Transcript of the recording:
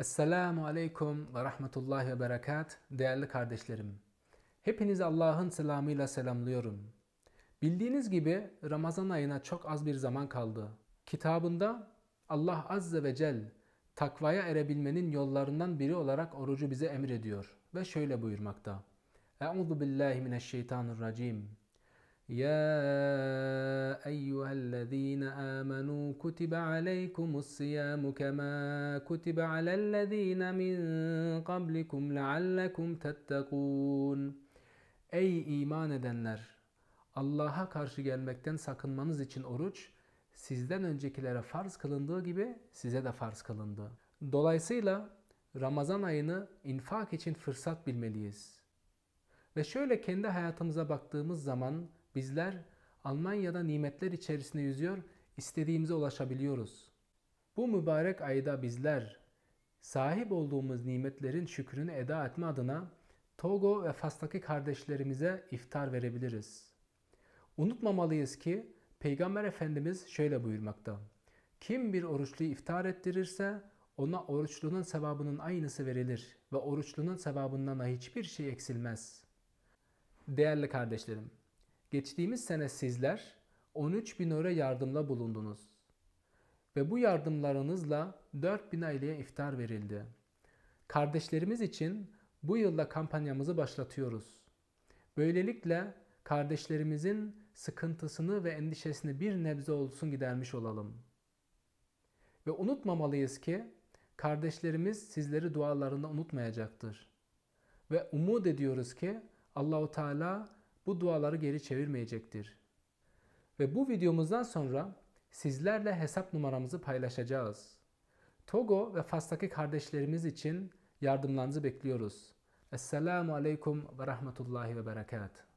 Esselamu Aleyküm ve Rahmetullahi ve Berekat Değerli kardeşlerim, hepinizi Allah'ın selamıyla selamlıyorum. Bildiğiniz gibi Ramazan ayına çok az bir zaman kaldı. Kitabında Allah Azze ve Cel takvaya erebilmenin yollarından biri olarak orucu bize emrediyor ve şöyle buyurmakta. Euzu billahi mineşşeytanirracim. يا أيها الذين آمنوا كتب عليكم الصيام كما كتب على الذين من قبلكم لعلكم تتقون Ey iman edenler Allah'a karşı gelmekten sakınmanız için oruç sizden öncekilere farz kılındığı gibi size de farz kılındı. Dolayısıyla Ramazan ayını infak için fırsat bilmeliyiz. Ve şöyle kendi hayatımıza baktığımız zaman Bizler Almanya'da nimetler içerisinde yüzüyor, istediğimize ulaşabiliyoruz. Bu mübarek ayda bizler sahip olduğumuz nimetlerin şükrünü eda etme adına Togo ve Fas'taki kardeşlerimize iftar verebiliriz. Unutmamalıyız ki Peygamber Efendimiz şöyle buyurmakta. Kim bir oruçluyu iftar ettirirse ona oruçlunun sevabının aynısı verilir ve oruçlunun sevabından da hiçbir şey eksilmez. Değerli kardeşlerim, Geçtiğimiz sene sizler 13 bin öre yardımla bulundunuz. Ve bu yardımlarınızla 4 bin aileye iftar verildi. Kardeşlerimiz için bu yılda kampanyamızı başlatıyoruz. Böylelikle kardeşlerimizin sıkıntısını ve endişesini bir nebze olsun gidermiş olalım. Ve unutmamalıyız ki kardeşlerimiz sizleri dualarında unutmayacaktır. Ve umut ediyoruz ki Allahu Teala bu duaları geri çevirmeyecektir. Ve bu videomuzdan sonra sizlerle hesap numaramızı paylaşacağız. Togo ve Fas'taki kardeşlerimiz için yardımlarınızı bekliyoruz. Esselamu Aleyküm ve Rahmetullahi ve Berekatuhu.